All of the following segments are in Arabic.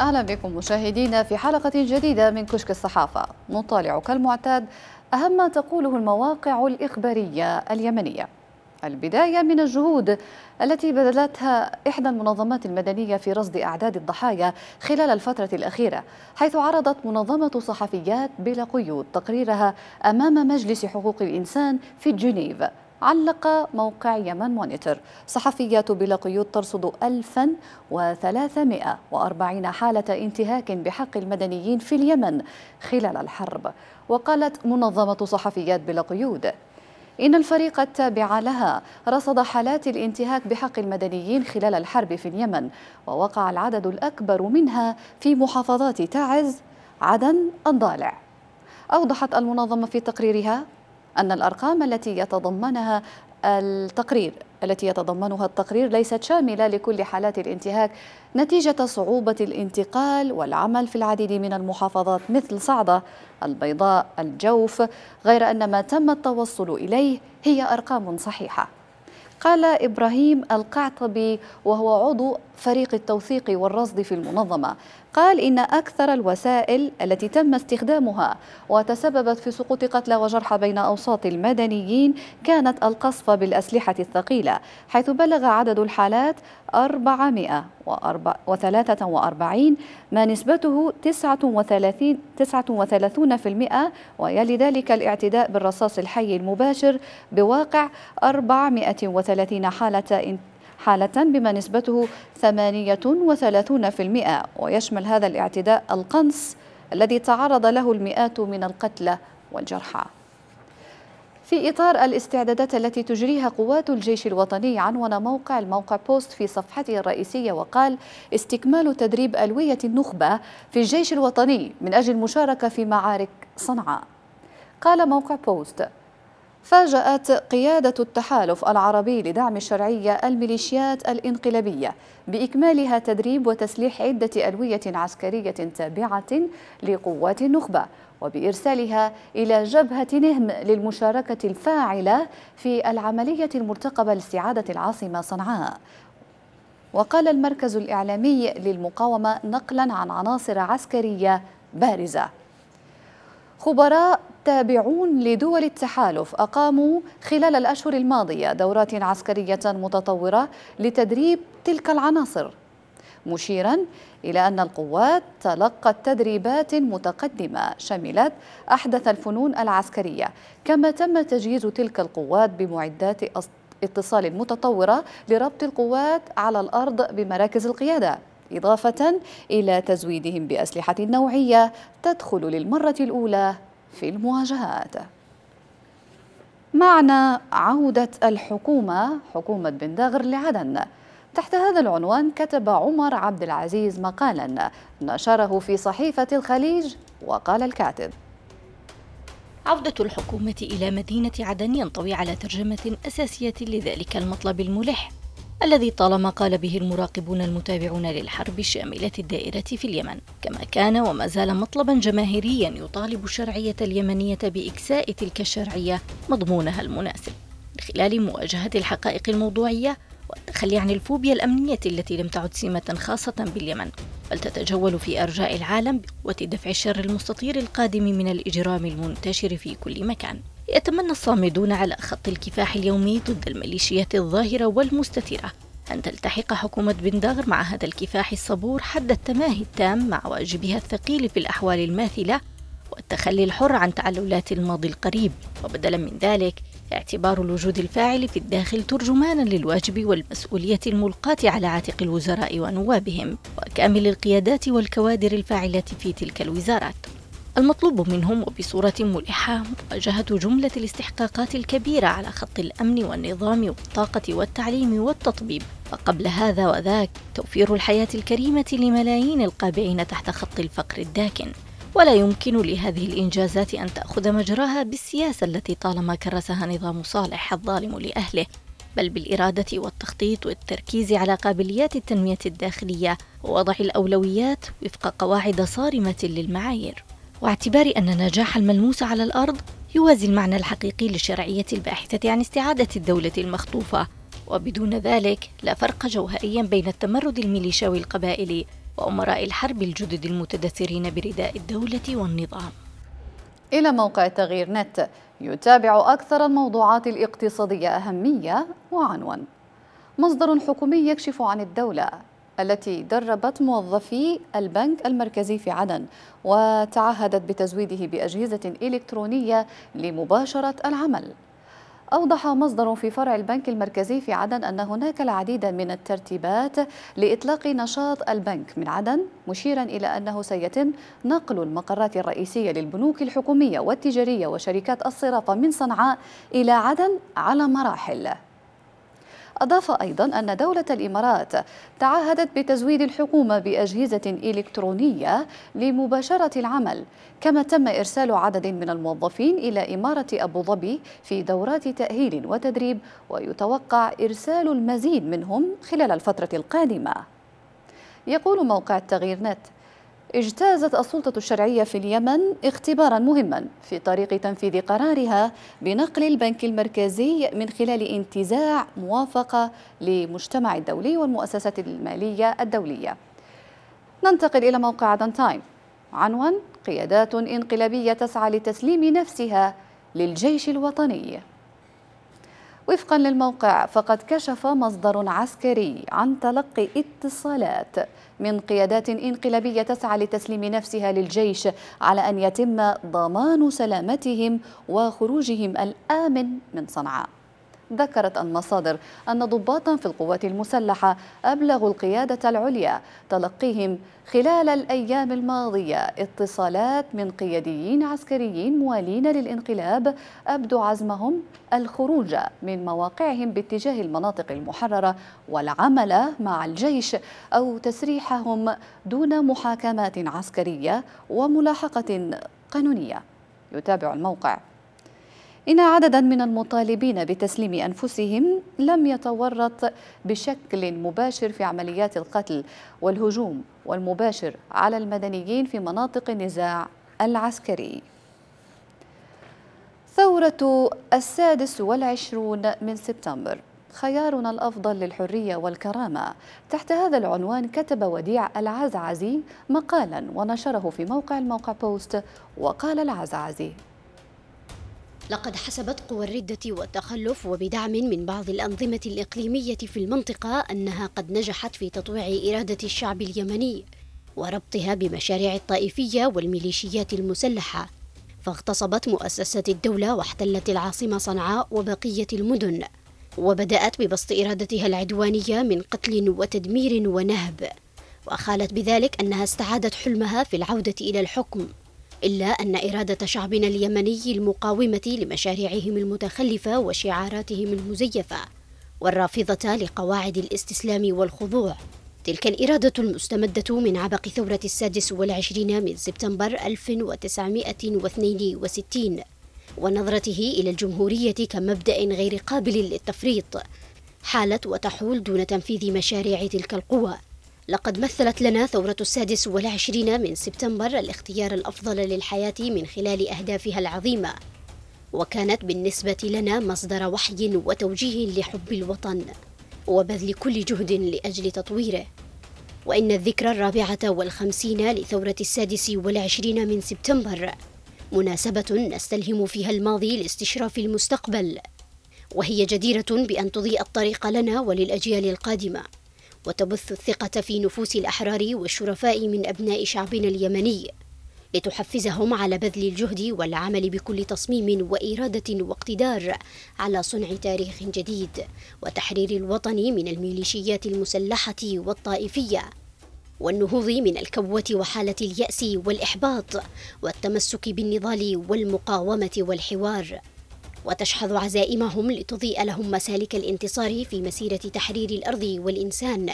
أهلا بكم مشاهدينا في حلقة جديدة من كشك الصحافة نطالع كالمعتاد أهم ما تقوله المواقع الإخبارية اليمنية البداية من الجهود التي بذلتها إحدى المنظمات المدنية في رصد أعداد الضحايا خلال الفترة الأخيرة حيث عرضت منظمة صحفيات بلا قيود تقريرها أمام مجلس حقوق الإنسان في جنيف علق موقع يمن مونيتور صحفيات بلا قيود ترصد 1340 حالة انتهاك بحق المدنيين في اليمن خلال الحرب وقالت منظمة صحفيات بلا قيود إن الفريق التابع لها رصد حالات الانتهاك بحق المدنيين خلال الحرب في اليمن ووقع العدد الأكبر منها في محافظات تعز عدن الضالع أوضحت المنظمة في تقريرها أن الأرقام التي يتضمنها التقرير التي يتضمنها التقرير ليست شاملة لكل حالات الانتهاك نتيجة صعوبة الانتقال والعمل في العديد من المحافظات مثل صعدة البيضاء الجوف غير أن ما تم التوصل إليه هي أرقام صحيحة قال إبراهيم القعطبي وهو عضو فريق التوثيق والرصد في المنظمة قال إن أكثر الوسائل التي تم استخدامها وتسببت في سقوط قتلى وجرحى بين أوساط المدنيين كانت القصف بالأسلحة الثقيلة حيث بلغ عدد الحالات 443 ما نسبته 39 39% ويلي ذلك الاعتداء بالرصاص الحي المباشر بواقع 430 حالة حالة بما نسبته 38% ويشمل هذا الاعتداء القنص الذي تعرض له المئات من القتلى والجرحى في إطار الاستعدادات التي تجريها قوات الجيش الوطني عنون موقع الموقع بوست في صفحته الرئيسية وقال استكمال تدريب ألوية النخبة في الجيش الوطني من أجل المشاركة في معارك صنعاء قال موقع بوست فاجأت قيادة التحالف العربي لدعم الشرعية الميليشيات الانقلابية بإكمالها تدريب وتسليح عدة ألوية عسكرية تابعة لقوات النخبة وبإرسالها إلى جبهة نهم للمشاركة الفاعلة في العملية المرتقبة لاستعادة العاصمة صنعاء وقال المركز الإعلامي للمقاومة نقلا عن عناصر عسكرية بارزة خبراء تابعون لدول التحالف أقاموا خلال الأشهر الماضية دورات عسكرية متطورة لتدريب تلك العناصر مشيرا إلى أن القوات تلقت تدريبات متقدمة شملت أحدث الفنون العسكرية كما تم تجهيز تلك القوات بمعدات اتصال متطورة لربط القوات على الأرض بمراكز القيادة إضافة إلى تزويدهم بأسلحة نوعية تدخل للمرة الأولى في المواجهات معنى عودة الحكومة حكومة بن داغر لعدن تحت هذا العنوان كتب عمر عبد العزيز مقالا نشره في صحيفة الخليج وقال الكاتب عودة الحكومة إلى مدينة عدن ينطوي على ترجمة أساسية لذلك المطلب الملح الذي طالما قال به المراقبون المتابعون للحرب الشاملة الدائرة في اليمن، كما كان وما زال مطلبا جماهيريا يطالب الشرعية اليمنية بإكساء تلك الشرعية مضمونها المناسب، من خلال مواجهة الحقائق الموضوعية وتخلي عن الفوبيا الأمنية التي لم تعد سمة خاصة باليمن بل تتجول في أرجاء العالم بقوة دفع الشر المستطير القادم من الإجرام المنتشر في كل مكان يتمنى الصامدون على خط الكفاح اليومي ضد الميليشيات الظاهرة والمستترة أن تلتحق حكومة بن مع هذا الكفاح الصبور حد التماهي التام مع واجبها الثقيل في الأحوال الماثلة والتخلي الحر عن تعللات الماضي القريب وبدلا من ذلك اعتبار الوجود الفاعل في الداخل ترجمانا للواجب والمسؤولية الملقاة على عاتق الوزراء ونوابهم وكامل القيادات والكوادر الفاعلة في تلك الوزارات المطلوب منهم وبصورة ملحة مواجهة جملة الاستحقاقات الكبيرة على خط الأمن والنظام والطاقة والتعليم والتطبيب وقبل هذا وذاك توفير الحياة الكريمة لملايين القابعين تحت خط الفقر الداكن ولا يمكن لهذه الإنجازات أن تأخذ مجراها بالسياسة التي طالما كرسها نظام صالح الظالم لأهله بل بالإرادة والتخطيط والتركيز على قابليات التنمية الداخلية ووضع الأولويات وفق قواعد صارمة للمعايير واعتبار أن النجاح الملموس على الأرض يوازي المعنى الحقيقي للشرعية الباحثة عن استعادة الدولة المخطوفة وبدون ذلك لا فرق جوهري بين التمرد الميليشاوي القبائلي وأمراء الحرب الجدد المتدثرين برداء الدولة والنظام إلى موقع تغيير نت يتابع أكثر الموضوعات الاقتصادية أهمية وعنوان مصدر حكومي يكشف عن الدولة التي دربت موظفي البنك المركزي في عدن وتعهدت بتزويده بأجهزة إلكترونية لمباشرة العمل أوضح مصدر في فرع البنك المركزي في عدن أن هناك العديد من الترتيبات لإطلاق نشاط البنك من عدن مشيرا إلى أنه سيتم نقل المقرات الرئيسية للبنوك الحكومية والتجارية وشركات الصرافة من صنعاء إلى عدن على مراحل أضاف أيضا أن دولة الإمارات تعهدت بتزويد الحكومة بأجهزة إلكترونية لمباشرة العمل كما تم إرسال عدد من الموظفين إلى إمارة أبو ظبي في دورات تأهيل وتدريب ويتوقع إرسال المزيد منهم خلال الفترة القادمة يقول موقع التغيير نت اجتازت السلطة الشرعية في اليمن اختبارا مهما في طريق تنفيذ قرارها بنقل البنك المركزي من خلال انتزاع موافقة لمجتمع الدولي والمؤسسات المالية الدولية ننتقل إلى موقع دان تايم عنوان قيادات انقلابية تسعى لتسليم نفسها للجيش الوطني وفقا للموقع فقد كشف مصدر عسكري عن تلقي اتصالات من قيادات انقلابية تسعى لتسليم نفسها للجيش على أن يتم ضمان سلامتهم وخروجهم الآمن من صنعاء ذكرت المصادر أن ضباطا في القوات المسلحة أبلغوا القيادة العليا تلقيهم خلال الأيام الماضية اتصالات من قياديين عسكريين موالين للانقلاب أبدوا عزمهم الخروج من مواقعهم باتجاه المناطق المحررة والعمل مع الجيش أو تسريحهم دون محاكمات عسكرية وملاحقة قانونية يتابع الموقع إن عددا من المطالبين بتسليم أنفسهم لم يتورط بشكل مباشر في عمليات القتل والهجوم والمباشر على المدنيين في مناطق النزاع العسكري ثورة السادس والعشرون من سبتمبر خيارنا الأفضل للحرية والكرامة تحت هذا العنوان كتب وديع العزعزي مقالا ونشره في موقع الموقع بوست وقال العزعزي لقد حسبت قوى الردة والتخلف وبدعم من بعض الأنظمة الإقليمية في المنطقة أنها قد نجحت في تطويع إرادة الشعب اليمني وربطها بمشاريع الطائفية والميليشيات المسلحة فاغتصبت مؤسسات الدولة واحتلت العاصمة صنعاء وبقية المدن وبدأت ببسط إرادتها العدوانية من قتل وتدمير ونهب وخالت بذلك أنها استعادت حلمها في العودة إلى الحكم إلا أن إرادة شعبنا اليمني المقاومة لمشاريعهم المتخلفة وشعاراتهم المزيفة والرافضة لقواعد الاستسلام والخضوع تلك الإرادة المستمدة من عبق ثورة السادس والعشرين من سبتمبر 1962 ونظرته إلى الجمهورية كمبدأ غير قابل للتفريط حالت وتحول دون تنفيذ مشاريع تلك القوى لقد مثلت لنا ثورة السادس والعشرين من سبتمبر الاختيار الأفضل للحياة من خلال أهدافها العظيمة وكانت بالنسبة لنا مصدر وحي وتوجيه لحب الوطن وبذل كل جهد لأجل تطويره وإن الذكرى الرابعة والخمسين لثورة السادس والعشرين من سبتمبر مناسبة نستلهم فيها الماضي لاستشراف المستقبل وهي جديرة بأن تضيء الطريق لنا وللأجيال القادمة وتبث الثقة في نفوس الأحرار والشرفاء من أبناء شعبنا اليمني لتحفزهم على بذل الجهد والعمل بكل تصميم وإرادة واقتدار على صنع تاريخ جديد وتحرير الوطن من الميليشيات المسلحة والطائفية والنهوض من الكبوة وحالة اليأس والإحباط والتمسك بالنضال والمقاومة والحوار وتشحذ عزائمهم لتضيء لهم مسالك الانتصار في مسيرة تحرير الأرض والإنسان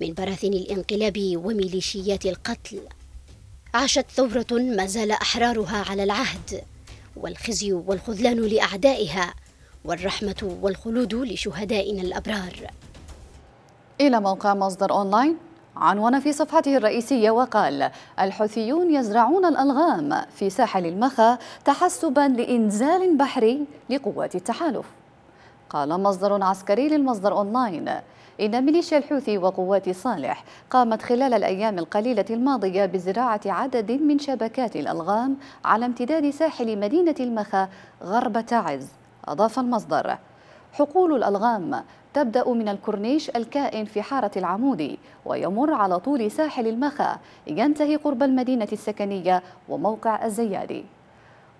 من براثن الانقلاب وميليشيات القتل عاشت ثورة ما زال أحرارها على العهد والخزي والخذلان لأعدائها والرحمة والخلود لشهدائنا الأبرار إلى موقع مصدر أونلاين عنوان في صفحته الرئيسية وقال الحوثيون يزرعون الألغام في ساحل المخا تحسبا لإنزال بحري لقوات التحالف قال مصدر عسكري للمصدر أونلاين إن ميليشيا الحوثي وقوات صالح قامت خلال الأيام القليلة الماضية بزراعة عدد من شبكات الألغام على امتداد ساحل مدينة المخا غرب تعز أضاف المصدر حقول الألغام تبدأ من الكورنيش الكائن في حارة العمودي ويمر على طول ساحل المخا ينتهي قرب المدينة السكنية وموقع الزيادي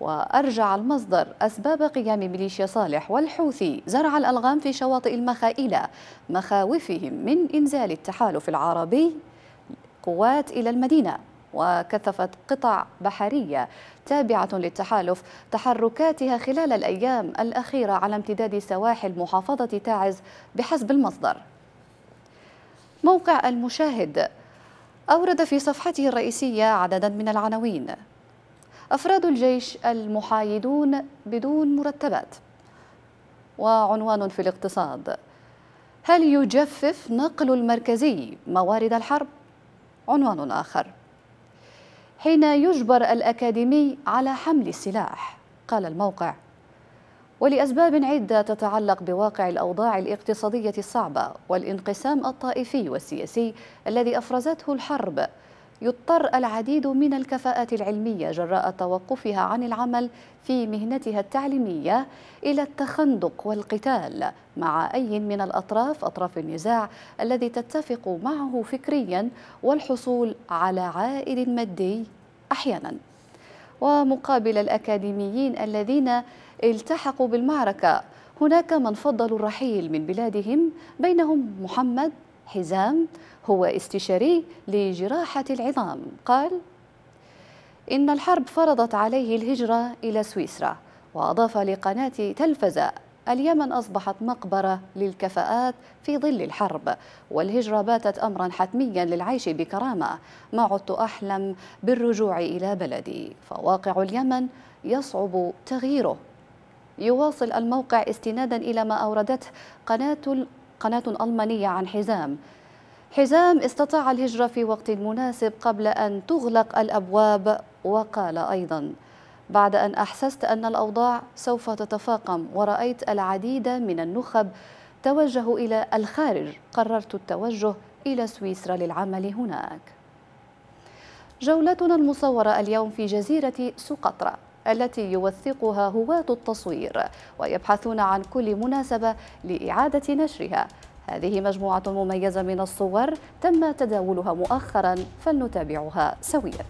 وأرجع المصدر أسباب قيام ميليشيا صالح والحوثي زرع الألغام في شواطئ المخا إلى مخاوفهم من إنزال التحالف العربي قوات إلى المدينة وكثفت قطع بحرية تابعة للتحالف تحركاتها خلال الأيام الأخيرة على امتداد سواحل محافظة تاعز بحسب المصدر موقع المشاهد أورد في صفحته الرئيسية عددا من العناوين أفراد الجيش المحايدون بدون مرتبات وعنوان في الاقتصاد هل يجفف نقل المركزي موارد الحرب؟ عنوان آخر حين يجبر الأكاديمي على حمل السلاح قال الموقع ولأسباب عدة تتعلق بواقع الأوضاع الاقتصادية الصعبة والانقسام الطائفي والسياسي الذي أفرزته الحرب يضطر العديد من الكفاءات العلمية جراء توقفها عن العمل في مهنتها التعليمية إلى التخندق والقتال مع أي من الأطراف أطراف النزاع الذي تتفق معه فكريا والحصول على عائد مادي أحيانا ومقابل الأكاديميين الذين التحقوا بالمعركة هناك من فضلوا الرحيل من بلادهم بينهم محمد حزام هو استشاري لجراحة العظام قال إن الحرب فرضت عليه الهجرة إلى سويسرا وأضاف لقناة تلفزة اليمن أصبحت مقبرة للكفاءات في ظل الحرب والهجرة باتت أمرا حتميا للعيش بكرامة ما عدت أحلم بالرجوع إلى بلدي فواقع اليمن يصعب تغييره يواصل الموقع استنادا إلى ما أوردته قناة قناة ألمانية عن حزام حزام استطاع الهجرة في وقت مناسب قبل أن تغلق الأبواب وقال أيضا بعد أن أحسست أن الأوضاع سوف تتفاقم ورأيت العديد من النخب توجه إلى الخارج قررت التوجه إلى سويسرا للعمل هناك جولتنا المصورة اليوم في جزيرة سقطرى التي يوثقها هواة التصوير ويبحثون عن كل مناسبة لإعادة نشرها هذه مجموعة مميزة من الصور تم تداولها مؤخرا فلنتابعها سويا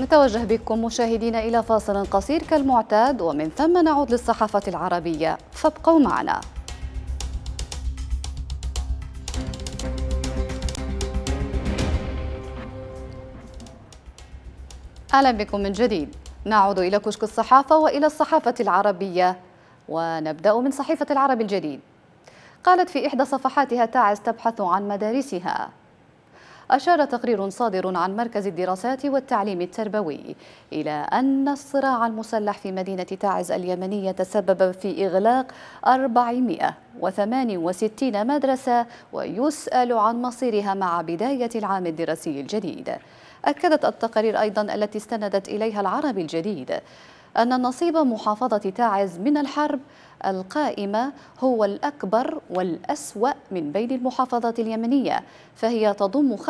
نتوجه بكم مشاهدينا إلى فاصل قصير كالمعتاد ومن ثم نعود للصحافة العربية فابقوا معنا أهلا بكم من جديد نعود إلى كشك الصحافة وإلى الصحافة العربية ونبدأ من صحيفة العرب الجديد قالت في إحدى صفحاتها تعز تبحث عن مدارسها أشار تقرير صادر عن مركز الدراسات والتعليم التربوي إلى أن الصراع المسلح في مدينة تعز اليمنية تسبب في إغلاق 468 مدرسة ويسأل عن مصيرها مع بداية العام الدراسي الجديد أكدت التقارير أيضا التي استندت إليها العربي الجديد أن نصيب محافظة تعز من الحرب القائمة هو الأكبر والأسوأ من بين المحافظات اليمنية فهي تضم 25%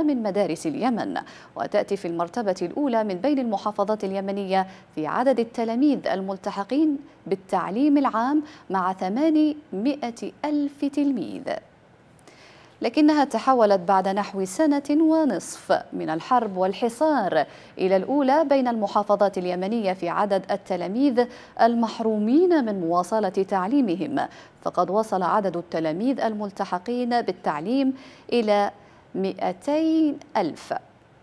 من مدارس اليمن وتأتي في المرتبة الأولى من بين المحافظات اليمنية في عدد التلاميذ الملتحقين بالتعليم العام مع 800 ألف تلميذ لكنها تحولت بعد نحو سنة ونصف من الحرب والحصار إلى الأولى بين المحافظات اليمنية في عدد التلاميذ المحرومين من مواصلة تعليمهم فقد وصل عدد التلاميذ الملتحقين بالتعليم إلى 200 ألف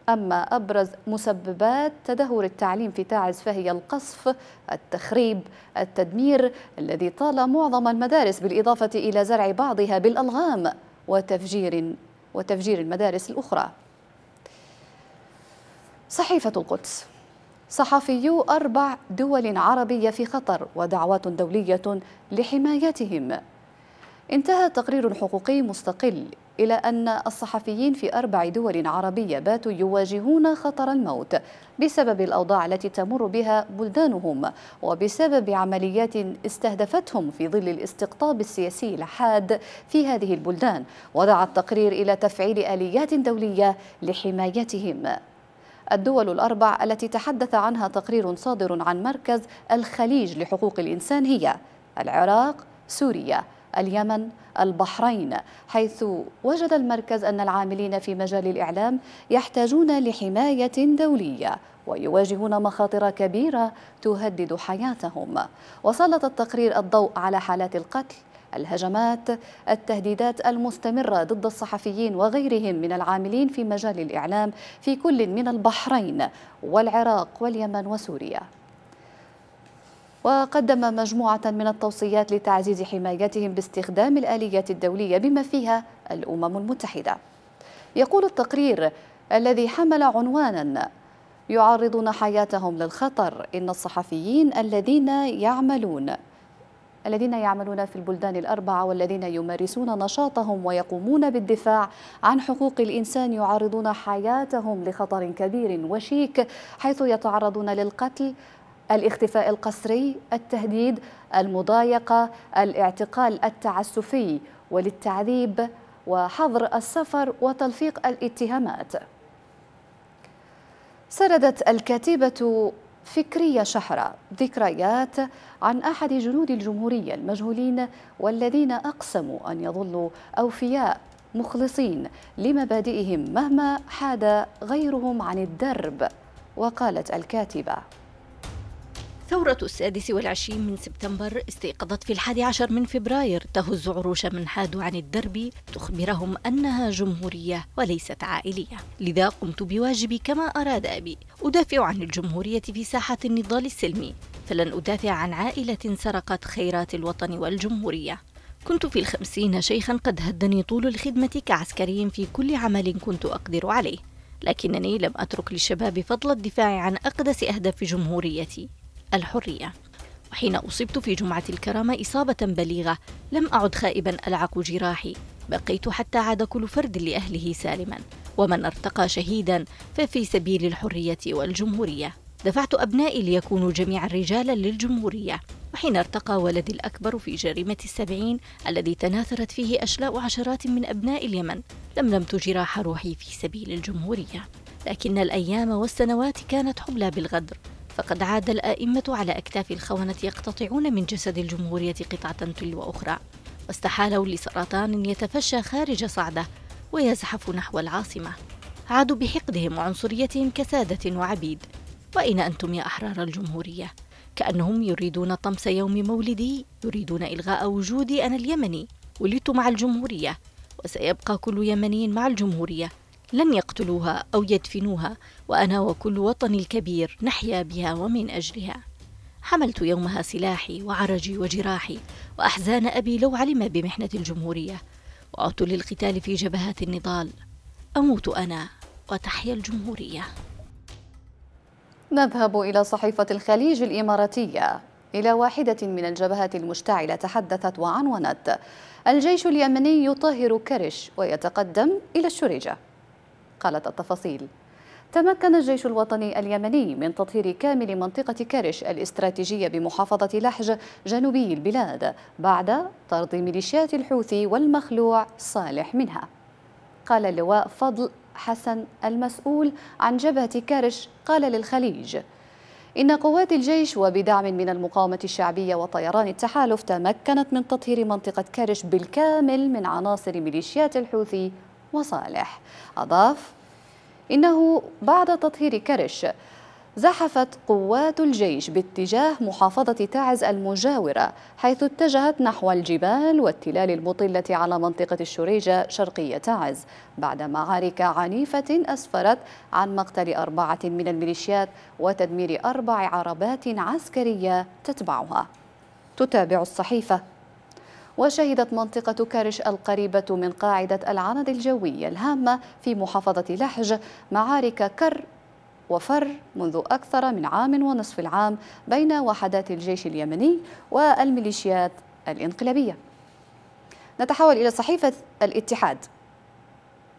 أما أبرز مسببات تدهور التعليم في تعز فهي القصف التخريب التدمير الذي طال معظم المدارس بالإضافة إلى زرع بعضها بالألغام وتفجير وتفجير المدارس الأخرى صحيفة القدس صحفيو أربع دول عربية في خطر ودعوات دولية لحمايتهم انتهى تقرير حقوقي مستقل إلى أن الصحفيين في أربع دول عربية باتوا يواجهون خطر الموت بسبب الأوضاع التي تمر بها بلدانهم وبسبب عمليات استهدفتهم في ظل الاستقطاب السياسي الحاد في هذه البلدان ودعا التقرير إلى تفعيل آليات دولية لحمايتهم الدول الأربع التي تحدث عنها تقرير صادر عن مركز الخليج لحقوق الإنسان هي العراق، سوريا، اليمن البحرين حيث وجد المركز أن العاملين في مجال الإعلام يحتاجون لحماية دولية ويواجهون مخاطر كبيرة تهدد حياتهم وسلط التقرير الضوء على حالات القتل الهجمات التهديدات المستمرة ضد الصحفيين وغيرهم من العاملين في مجال الإعلام في كل من البحرين والعراق واليمن وسوريا وقدم مجموعة من التوصيات لتعزيز حمايتهم باستخدام الآليات الدولية بما فيها الأمم المتحدة يقول التقرير الذي حمل عنوانا يعرضون حياتهم للخطر إن الصحفيين الذين يعملون الذين يعملون في البلدان الأربعة والذين يمارسون نشاطهم ويقومون بالدفاع عن حقوق الإنسان يعرضون حياتهم لخطر كبير وشيك حيث يتعرضون للقتل الاختفاء القسري التهديد المضايقة الاعتقال التعسفي وللتعذيب وحظر السفر وتلفيق الاتهامات سردت الكاتبة فكرية شحرة ذكريات عن أحد جنود الجمهورية المجهولين والذين أقسموا أن يظلوا أوفياء مخلصين لمبادئهم مهما حاد غيرهم عن الدرب وقالت الكاتبة ثورة السادس والعشرين من سبتمبر استيقظت في الحادي عشر من فبراير تهز عروش من حادوا عن الدرب تخبرهم أنها جمهورية وليست عائلية لذا قمت بواجبي كما أراد أبي أدافع عن الجمهورية في ساحة النضال السلمي فلن أدافع عن عائلة سرقت خيرات الوطن والجمهورية كنت في الخمسين شيخا قد هدني طول الخدمة كعسكري في كل عمل كنت أقدر عليه لكنني لم أترك للشباب فضل الدفاع عن أقدس أهداف جمهوريتي الحرية وحين أصبت في جمعة الكرامة إصابة بليغة لم أعد خائبا ألعق جراحي بقيت حتى عاد كل فرد لأهله سالما ومن ارتقى شهيدا ففي سبيل الحرية والجمهورية دفعت أبنائي ليكونوا جميعا رجالا للجمهورية وحين ارتقى ولدي الأكبر في جريمة السبعين الذي تناثرت فيه أشلاء عشرات من أبناء اليمن لملمت جراح روحي في سبيل الجمهورية لكن الأيام والسنوات كانت حبلى بالغدر فقد عاد الآئمة على أكتاف الخونة يقتطعون من جسد الجمهورية قطعة تلو أخرى واستحالوا لسرطان يتفشى خارج صعدة ويزحف نحو العاصمة عادوا بحقدهم وعنصريتهم كسادة وعبيد وأين أنتم يا أحرار الجمهورية؟ كأنهم يريدون طمس يوم مولدي يريدون إلغاء وجودي أنا اليمني ولدت مع الجمهورية وسيبقى كل يمني مع الجمهورية لن يقتلوها أو يدفنوها وأنا وكل وطني الكبير نحيا بها ومن أجلها حملت يومها سلاحي وعرجي وجراحي وأحزان أبي لو علم بمحنة الجمهورية وعدت للقتال في جبهات النضال أموت أنا وتحيا الجمهورية نذهب إلى صحيفة الخليج الإماراتية إلى واحدة من الجبهات المشتعلة تحدثت وعنونت الجيش اليمني يطهر كرش ويتقدم إلى الشريجة قالت التفاصيل تمكن الجيش الوطني اليمني من تطهير كامل منطقة كرش الاستراتيجية بمحافظة لحج جنوبي البلاد بعد طرد ميليشيات الحوثي والمخلوع صالح منها قال اللواء فضل حسن المسؤول عن جبهة كرش قال للخليج إن قوات الجيش وبدعم من المقاومة الشعبية وطيران التحالف تمكنت من تطهير منطقة كرش بالكامل من عناصر ميليشيات الحوثي وصالح أضاف إنه بعد تطهير كرش زحفت قوات الجيش باتجاه محافظة تعز المجاورة حيث اتجهت نحو الجبال والتلال المطلة على منطقة الشريجة شرقية تعز بعد معارك عنيفة أسفرت عن مقتل أربعة من الميليشيات وتدمير أربع عربات عسكرية تتبعها تتابع الصحيفة وشهدت منطقة كرش القريبة من قاعدة العند الجوي الهامة في محافظة لحج معارك كر وفر منذ أكثر من عام ونصف العام بين وحدات الجيش اليمني والميليشيات الإنقلابية نتحول إلى صحيفة الاتحاد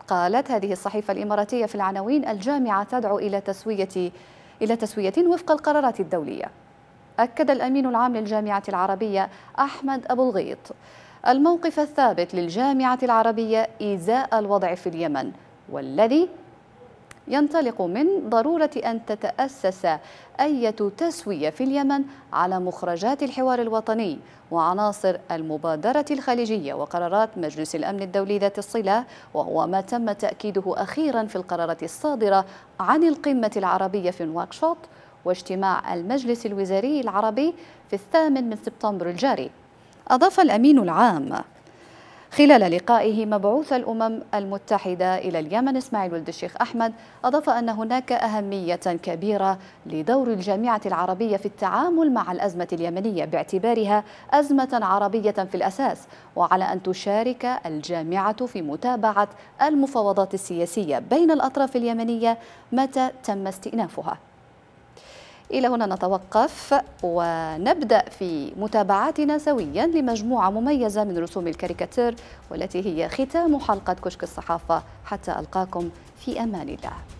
قالت هذه الصحيفة الإماراتية في العناوين الجامعة تدعو إلى تسوية إلى تسوية وفق القرارات الدولية أكد الأمين العام للجامعة العربية أحمد أبو الغيط الموقف الثابت للجامعة العربية إزاء الوضع في اليمن والذي ينطلق من ضرورة أن تتأسس أية تسوية في اليمن على مخرجات الحوار الوطني وعناصر المبادرة الخليجية وقرارات مجلس الأمن الدولي ذات الصلة وهو ما تم تأكيده أخيرا في القرارات الصادرة عن القمة العربية في نواكشوط واجتماع المجلس الوزاري العربي في الثامن من سبتمبر الجاري أضاف الأمين العام خلال لقائه مبعوث الأمم المتحدة إلى اليمن إسماعيل ولد الشيخ أحمد أضاف أن هناك أهمية كبيرة لدور الجامعة العربية في التعامل مع الأزمة اليمنية باعتبارها أزمة عربية في الأساس وعلى أن تشارك الجامعة في متابعة المفاوضات السياسية بين الأطراف اليمنية متى تم استئنافها إلى هنا نتوقف ونبدأ في متابعتنا سويا لمجموعة مميزة من رسوم الكاريكاتير والتي هي ختام حلقة كشك الصحافة حتى ألقاكم في أمان الله